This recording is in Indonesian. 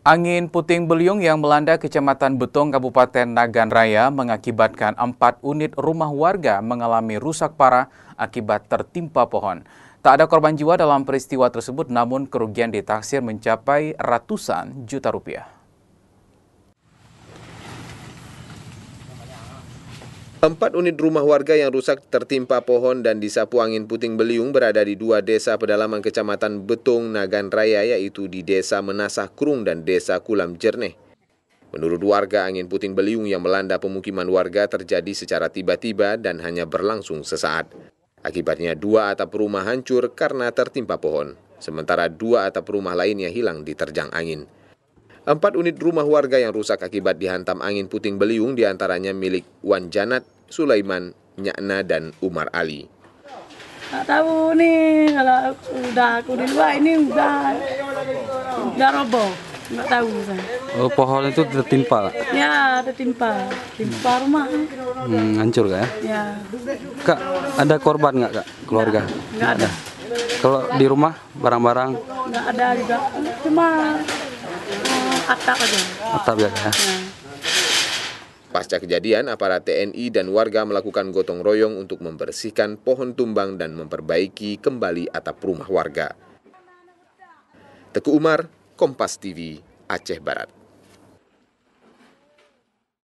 Angin puting beliung yang melanda Kecamatan Betong, Kabupaten Nagan Raya mengakibatkan empat unit rumah warga mengalami rusak parah akibat tertimpa pohon. Tak ada korban jiwa dalam peristiwa tersebut, namun kerugian ditaksir mencapai ratusan juta rupiah. Empat unit rumah warga yang rusak tertimpa pohon dan disapu angin puting beliung berada di dua desa pedalaman kecamatan Betung Nagan Raya, yaitu di desa Menasah Kurung dan desa Kulam Jerneh. Menurut warga, angin puting beliung yang melanda pemukiman warga terjadi secara tiba-tiba dan hanya berlangsung sesaat. Akibatnya dua atap rumah hancur karena tertimpa pohon, sementara dua atap rumah lainnya hilang diterjang angin. Empat unit rumah warga yang rusak akibat dihantam angin puting beliung diantaranya milik Wan Janat, Sulaiman, Nyakna, dan Umar Ali. Tak tahu nih kalau udah aku di luar ini udah udah roboh. Nggak tahu Oh, pohon itu tertimpa? Ya, tertimpa. Timpa rumah. Hmm, hancur gak ya? Ya. Kak, ada korban nggak kak? Keluarga? Nggak, nggak ada. ada. Kalau di rumah barang-barang? Nggak ada juga. Cuma atap aja. Atap ya. Pasca kejadian, aparat TNI dan warga melakukan gotong royong untuk membersihkan pohon tumbang dan memperbaiki kembali atap rumah warga. Teku Umar, Kompas TV, Aceh Barat.